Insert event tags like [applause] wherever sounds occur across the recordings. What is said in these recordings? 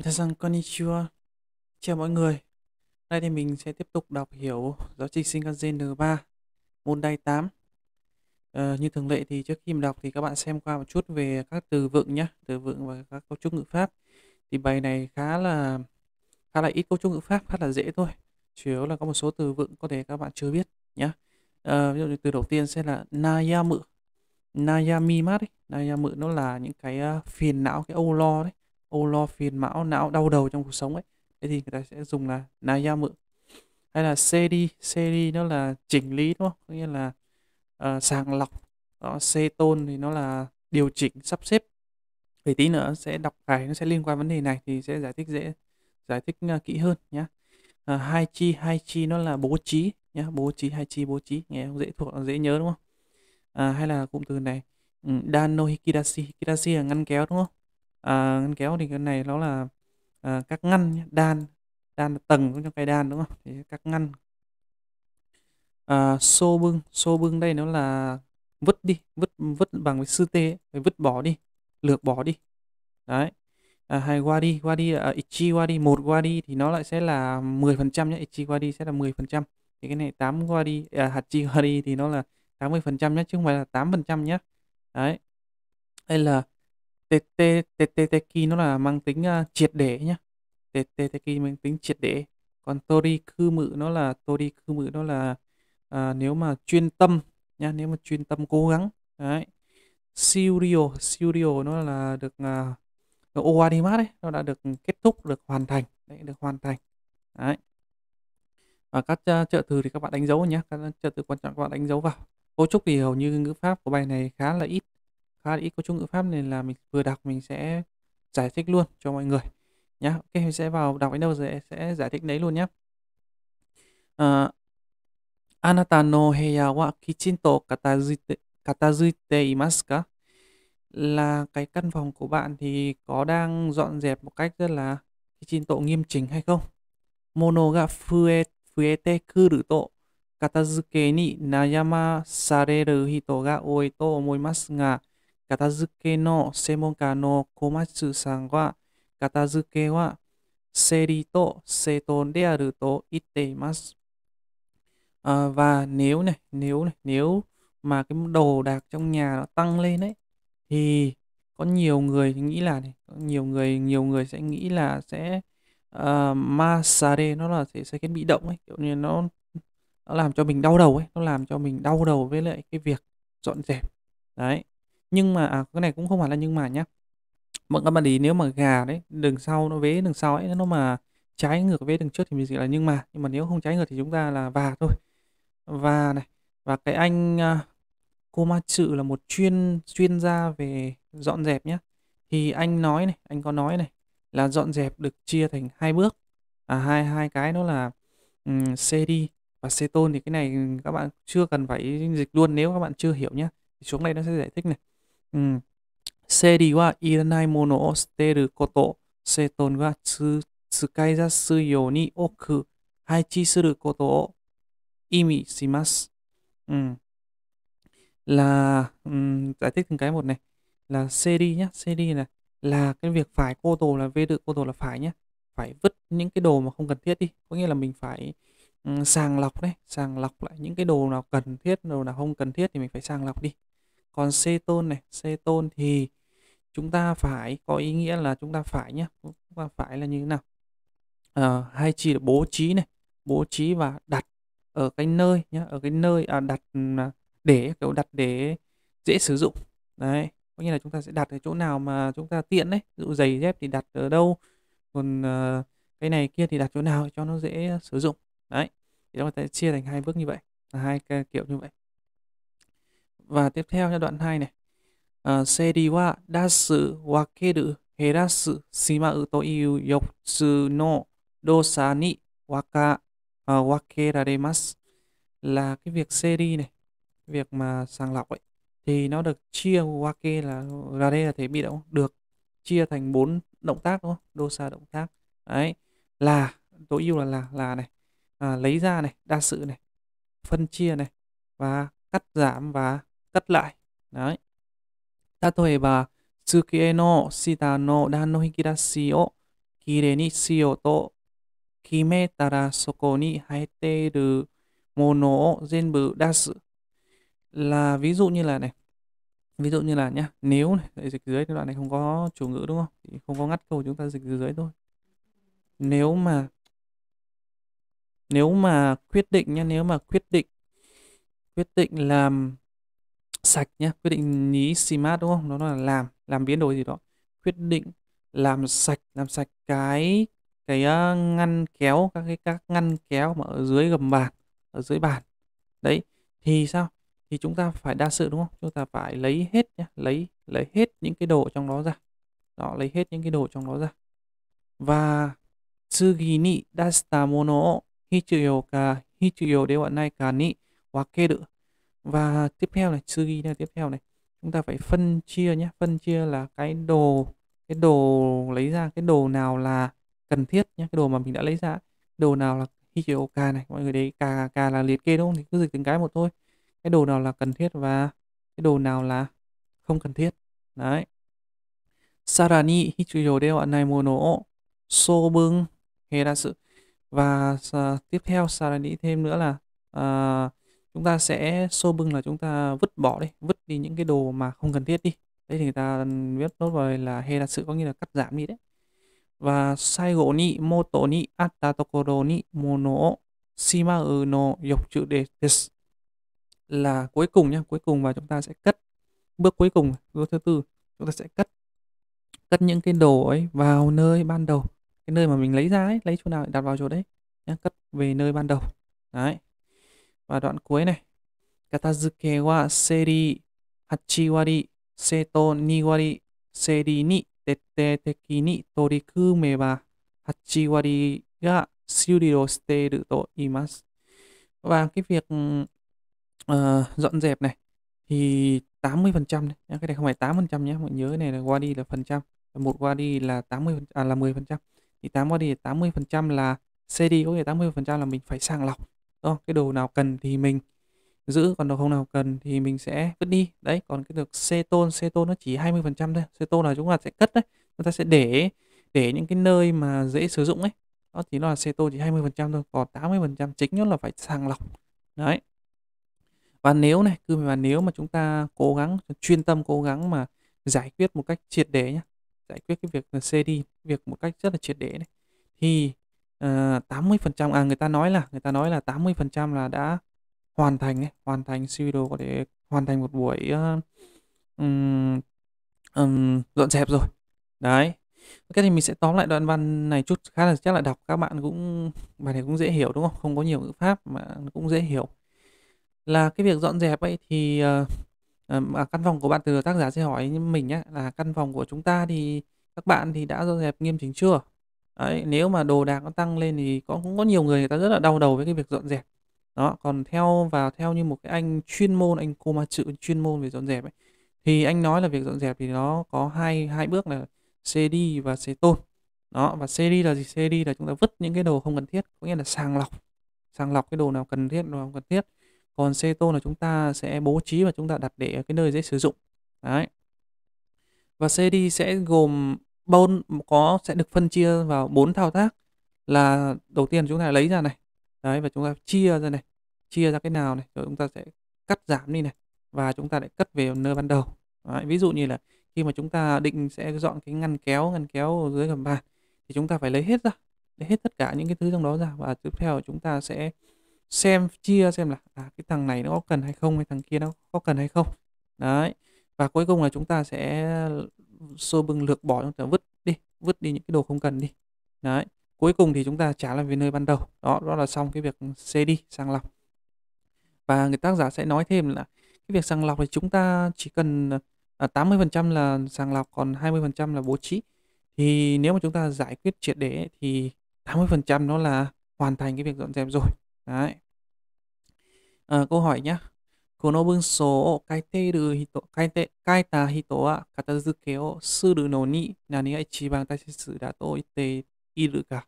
皆さん、konnichiwa. Dạ vâng, Chào mọi người. Hôm nay thì mình sẽ tiếp tục đọc hiểu giáo trình Shinkansen N3, môn đai 8. Ờ, như thường lệ thì trước khi mình đọc thì các bạn xem qua một chút về các từ vựng nhé, từ vựng và các cấu trúc ngữ pháp. Thì bài này khá là khá là ít cấu trúc ngữ pháp, khá là dễ thôi. Chủ yếu là có một số từ vựng có thể các bạn chưa biết nhé. Ờ, ví dụ như từ đầu tiên sẽ là nayamu. Nayamimat ấy. Nayamu nó là những cái ờ, phiền não, cái âu lo đấy ô lo phiền não não đau đầu trong cuộc sống ấy thế thì người ta sẽ dùng là nayama hay là seri seri nó là chỉnh lý đúng không có nghĩa là uh, sàng lọc đó tôn thì nó là điều chỉnh sắp xếp thì tí nữa sẽ đọc bài nó sẽ liên quan vấn đề này thì sẽ giải thích dễ giải thích uh, kỹ hơn nhé à, ờ, hai chi hai chi nó là bố trí nhé bố trí hai chi bố trí nghe không dễ thuộc dễ nhớ đúng không à, hay là cụm từ này ừ, dano hikidashi hikidashi là ngăn kéo đúng không À, ngăn kéo thì cái này nó là, à, các ngăn đan, đan tầng cũng trong cái đan, đúng không? Thì các ngăn. À, xô bưng, xô bưng đây nó là vứt đi, vứt vứt bằng với sư tê, phải vứt bỏ đi, lược bỏ đi. Đấy. À, hay qua đi, qua đi, à, ichi qua đi, một qua đi thì nó lại sẽ là 10% nhé, ichi qua đi sẽ là 10%. Thì cái này 8 qua đi, à, hạt chi qua đi thì nó là 80% nhé, chứ không phải là 8% nhé. Đấy. Hay là Teteteki nó là mang tính à, triệt để nhá. Teteteki mang tính triệt để. Còn Tori Torikumi nó là Tori Torikumi nó là à, nếu mà chuyên tâm nhá, nếu mà chuyên tâm cố gắng. Đấy. Siurio, Siurio nó là được à, nó đấy, nó đã được kết thúc, được hoàn thành, đấy, được hoàn thành. Đấy. Và các uh, trợ từ thì các bạn đánh dấu nhé, các trợ từ quan trọng các bạn đánh dấu vào. Cấu trúc thì hầu như ngữ pháp của bài này khá là ít khá là ít có trúc ngữ pháp nên là mình vừa đọc mình sẽ giải thích luôn cho mọi người nhá ok mình sẽ vào đọc đến đâu rồi sẽ giải thích đấy luôn nhé uh, ờ, anata no heya wa kichinto katazite katazite imasu ka là cái căn phòng của bạn thì có đang dọn dẹp một cách rất là kichinto nghiêm chỉnh hay không mono ga fue fuete kuru to katazuke ni nayama sareru hito ga oi to omoimasu ga Komatsu-san 片付けの専門家の小松さんは、片付けは整理と正当であると言っています。À, và nếu này, nếu này, nếu mà cái đồ đạc trong nhà nó tăng lên đấy thì có nhiều người nghĩ là này, có nhiều người nhiều người sẽ nghĩ là sẽ uh, ờ, massage nó là sẽ, sẽ cái bị động ấy, kiểu như nó nó làm cho mình đau đầu ấy, nó làm cho mình đau đầu với lại cái việc dọn dẹp. Đấy nhưng mà à, cái này cũng không phải là nhưng mà nhá mọi người bạn ý nếu mà gà đấy đường sau nó vế đường sau ấy nó mà trái ngược với đường trước thì mình sẽ là nhưng mà nhưng mà nếu không trái ngược thì chúng ta là và thôi và này và cái anh cô ma trự là một chuyên chuyên gia về dọn dẹp nhá thì anh nói này anh có nói này là dọn dẹp được chia thành hai bước à hai hai cái đó là um, CD và ceton thì cái này các bạn chưa cần phải dịch luôn nếu các bạn chưa hiểu nhá xuống đây nó sẽ giải thích này うん、生理はいらないものを捨てること、整頓が使い出すように多く配置することを意味します。Ừ. Là um, ừ, giải thích từng cái một này là CD nhá, CD là là cái việc phải cô đồ là vê được cô đồ là phải nhá, phải vứt những cái đồ mà không cần thiết đi, có nghĩa là mình phải um, sàng lọc đấy, sàng lọc lại những cái đồ nào cần thiết, đồ nào không cần thiết thì mình phải sàng lọc đi còn ceton này ceton thì chúng ta phải có ý nghĩa là chúng ta phải nhé chúng ta phải là như thế nào à, hay chỉ là bố trí này bố trí và đặt ở cái nơi nhé ở cái nơi à, đặt à, để kiểu đặt để dễ sử dụng đấy có nghĩa là chúng ta sẽ đặt ở chỗ nào mà chúng ta tiện đấy ví dụ giày dép thì đặt ở đâu còn uh, cái này kia thì đặt chỗ nào cho nó dễ sử dụng đấy thì chúng ta chia thành hai bước như vậy hai kiểu như vậy và tiếp theo nha đoạn 2 này. Ờ, seiri wa dasu wakeru herasu sima uto iu yotsu no dosa ni waka uh, ờ, wakeraremasu là cái việc seiri này, việc mà sàng lọc ấy thì nó được chia wake là là đây là thế bị động được chia thành bốn động tác đúng không? Dosa động tác. Đấy, là tối ưu là là là này. À, lấy ra này, đa sự này, phân chia này và cắt giảm và cất lại đấy Tatoeba tsukie no shita no dan no hikidashi o kirei ni shio to kimetara soko ni haeteru mono o zenbu dasu là ví dụ như là này ví dụ như là nhá nếu này dịch dưới cái đoạn này không có chủ ngữ đúng không thì không có ngắt câu chúng ta dịch dưới thôi nếu mà nếu mà quyết định nhá nếu mà quyết định quyết định làm sạch nhé quyết định nhí smart đúng không nó là làm làm biến đổi gì đó quyết định làm sạch làm sạch cái cái uh, ngăn kéo các cái các ngăn kéo mà ở dưới gầm bàn ở dưới bàn đấy thì sao thì chúng ta phải đa sự đúng không chúng ta phải lấy hết nhé lấy lấy hết những cái đồ trong đó ra đó lấy hết những cái đồ trong đó ra và sugi ni dasta mono o hichiyo ka hichiyo de wa nai ka ni wakeru và tiếp theo này sư ghi là tiếp theo này chúng ta phải phân chia nhé phân chia là cái đồ cái đồ lấy ra cái đồ nào là cần thiết nhé cái đồ mà mình đã lấy ra đồ nào là HOK này mọi người đấy k k là liệt kê đúng không thì cứ dịch từng cái một thôi cái đồ nào là cần thiết và cái đồ nào là không cần thiết đấy sarani hichiyo de wa nai mono o sobun sự. và uh, tiếp theo sarani thêm nữa là uh, chúng ta sẽ xô bưng là chúng ta vứt bỏ đi vứt đi những cái đồ mà không cần thiết đi đấy thì người ta viết nốt vào là hay là sự có nghĩa là cắt giảm đi đấy và sai gỗ ni mô tổ ni atta tokoro ni mono o shimau no yoku des là cuối cùng nhá cuối cùng và chúng ta sẽ cất bước cuối cùng bước thứ tư chúng ta sẽ cất cất những cái đồ ấy vào nơi ban đầu cái nơi mà mình lấy ra ấy lấy chỗ nào đặt vào chỗ đấy nhá cất về nơi ban đầu đấy và đoạn cuối này Katazuke wa seri hachiwari seto niwari seri ni tette teki ni torikumeba hachiwari ga shiuriro shite iru to imasu. Và cái việc uh, dọn dẹp này thì 80% phần trăm nhá, cái này không phải 8% phần trăm nhé, mọi nhớ này là qua đi là phần trăm, một qua đi là 80 à là 10%. phần trăm Thì 8 qua đi 80 phần trăm là CD có nghĩa 80% phần trăm là mình phải sàng lọc đó, cái đồ nào cần thì mình giữ còn đồ không nào cần thì mình sẽ vứt đi đấy còn cái được ceton ceton nó chỉ 20 phần trăm thôi ceton là chúng ta sẽ cất đấy chúng ta sẽ để để những cái nơi mà dễ sử dụng ấy đó thì nó là ceton chỉ 20 phần trăm thôi còn 80 phần trăm chính nó là phải sàng lọc đấy và nếu này cứ mà nếu mà chúng ta cố gắng chuyên tâm cố gắng mà giải quyết một cách triệt để nhé giải quyết cái việc CD việc một cách rất là triệt để này thì ờ, 80% à người ta nói là người ta nói là 80% là đã hoàn thành ấy, hoàn thành video có thể hoàn thành một buổi uh, um, um, dọn dẹp rồi. Đấy. Ok thì mình sẽ tóm lại đoạn văn này chút khá là chắc là đọc các bạn cũng bài này cũng dễ hiểu đúng không? Không có nhiều ngữ pháp mà cũng dễ hiểu. Là cái việc dọn dẹp ấy thì uh, à, căn phòng của bạn từ tác giả sẽ hỏi mình nhé là căn phòng của chúng ta thì các bạn thì đã dọn dẹp nghiêm chỉnh chưa Đấy, nếu mà đồ đạc nó tăng lên thì có cũng có nhiều người người ta rất là đau đầu với cái việc dọn dẹp. Đó, còn theo vào theo như một cái anh chuyên môn anh cô ma chữ chuyên môn về dọn dẹp ấy thì anh nói là việc dọn dẹp thì nó có hai hai bước là xê đi và xê tôn. Đó, và xê đi là gì? xê đi là chúng ta vứt những cái đồ không cần thiết, có nghĩa là sàng lọc. Sàng lọc cái đồ nào cần thiết, đồ nào không cần thiết. Còn xê tôn là chúng ta sẽ bố trí và chúng ta đặt để ở cái nơi dễ sử dụng. Đấy. Và xê đi sẽ gồm Bowl có sẽ được phân chia vào bốn thao tác là đầu tiên chúng ta lấy ra này đấy và chúng ta chia ra này chia ra cái nào này rồi chúng ta sẽ cắt giảm đi này và chúng ta lại cất về nơi ban đầu đấy, ví dụ như là khi mà chúng ta định sẽ dọn cái ngăn kéo ngăn kéo dưới gầm bàn thì chúng ta phải lấy hết ra lấy hết tất cả những cái thứ trong đó ra và tiếp theo chúng ta sẽ xem chia xem là à, cái thằng này nó có cần hay không hay thằng kia nó có cần hay không đấy và cuối cùng là chúng ta sẽ xô bưng lược bỏ chúng ta vứt đi vứt đi những cái đồ không cần đi đấy cuối cùng thì chúng ta trả lại về nơi ban đầu đó đó là xong cái việc xê đi sàng lọc và người tác giả sẽ nói thêm là cái việc sàng lọc thì chúng ta chỉ cần à, 80% là sàng lọc còn 20% là bố trí thì nếu mà chúng ta giải quyết triệt để thì 80% nó là hoàn thành cái việc dọn dẹp rồi đấy à, câu hỏi nhé この文章を書いている人、書いて、書いた人は片付けをするのに何が一番大切だと言っているか。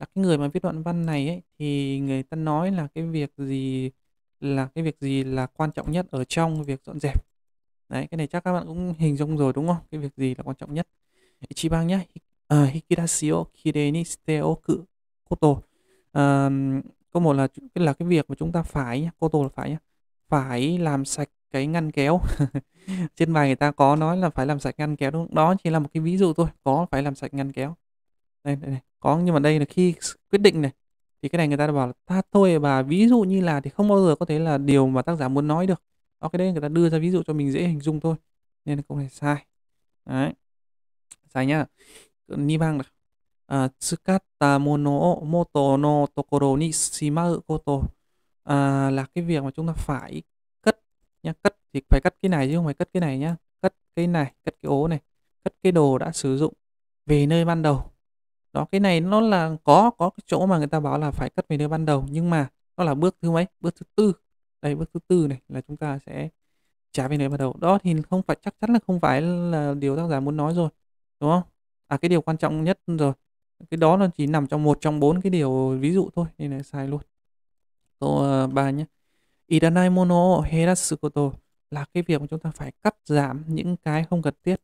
Là cái người mà viết đoạn văn này ấy, thì người ta nói là cái việc gì là cái việc gì là quan trọng nhất ở trong việc dọn dẹp. Đấy, cái này chắc các bạn cũng hình dung rồi đúng không? Cái việc gì là quan trọng nhất. chỉ Ichiban nhá, hikidasio à, hikidashi o kirei koto. Uh, một là cái là cái việc mà chúng ta phải nhá, koto là phải nhá phải làm sạch cái ngăn kéo. [laughs] Trên bài người ta có nói là phải làm sạch ngăn kéo đúng không? Đó chỉ là một cái ví dụ thôi, có phải làm sạch ngăn kéo. Đây, đây, đây. có nhưng mà đây là khi quyết định này thì cái này người ta bảo là ta thôi và ví dụ như là thì không bao giờ có thể là điều mà tác giả muốn nói được đó cái đấy người ta đưa ra ví dụ cho mình dễ hình dung thôi nên câu này sai đấy sai nhá ni bang được à, tsukata mono moto no tokoro ni shimau koto à, là cái việc mà chúng ta phải cất nhá cất thì phải cất cái này chứ không phải cất cái này nhá cất cái này cất cái ố này cất cái đồ đã sử dụng về nơi ban đầu đó cái này nó là có có cái chỗ mà người ta bảo là phải cất về nơi ban đầu nhưng mà nó là bước thứ mấy bước thứ tư đây bước thứ tư này là chúng ta sẽ trả về nơi ban đầu đó thì không phải chắc chắn là không phải là điều tác giả muốn nói rồi đúng không à cái điều quan trọng nhất rồi cái đó nó chỉ nằm trong một trong bốn cái điều ví dụ thôi nên là sai luôn câu ờ, 3 nhé. Iranai mono herasu koto là cái việc mà chúng ta phải cắt giảm những cái không cần thiết.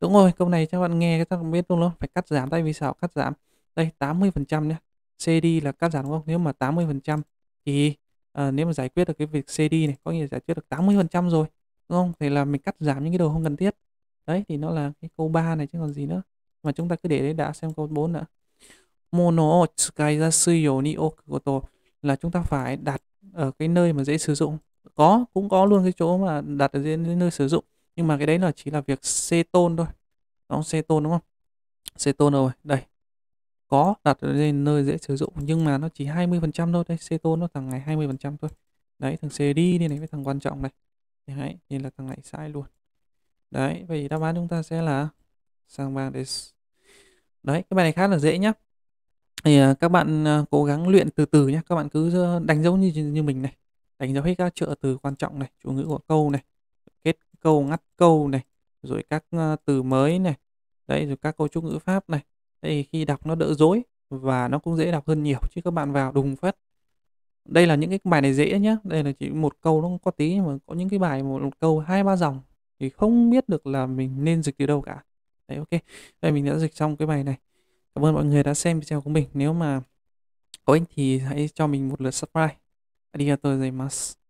Đúng rồi, câu này các bạn nghe các bạn biết đúng không? phải cắt giảm tại vì sao cắt giảm. Đây 80% nhé. CD là cắt giảm đúng không? Nếu mà 80% thì à, nếu mà giải quyết được cái việc CD này có nghĩa giải quyết được 80% rồi đúng không thì là mình cắt giảm những cái đồ không cần thiết đấy thì nó là cái câu 3 này chứ còn gì nữa mà chúng ta cứ để đấy đã xem câu 4 nữa mono tsukai yasui yo ni okugoto là chúng ta phải đặt ở cái nơi mà dễ sử dụng có cũng có luôn cái chỗ mà đặt ở dưới nơi sử dụng nhưng mà cái đấy là chỉ là việc xê tôn thôi nó xê tôn đúng không xê tôn rồi đây có đặt ở dưới nơi dễ sử dụng nhưng mà nó chỉ 20% thôi đây xê tôn nó thằng này 20% thôi đấy thằng CD đi này với thằng quan trọng này đấy nhìn là thằng này sai luôn đấy vậy đáp án chúng ta sẽ là sang bang để đấy cái bài này khá là dễ nhá thì à, các bạn à, cố gắng luyện từ từ nhé các bạn cứ ờ, đánh dấu như như mình này đánh dấu hết các trợ từ quan trọng này chủ ngữ của câu này kết câu ngắt câu này rồi các ờ, từ mới này đấy rồi các câu trúc ngữ pháp này thì khi đọc nó đỡ dối và nó cũng dễ đọc hơn nhiều chứ các bạn vào đùng phát đây là những cái bài này dễ nhá đây là chỉ một câu nó có tí mà có những cái bài một, một câu hai ba dòng thì không biết được là mình nên dịch từ đâu cả đấy ok đây mình đã dịch xong cái bài này Cảm ơn mọi người đã xem video của mình. Nếu mà có ích thì hãy cho mình một lượt subscribe. Arigatou gozaimasu.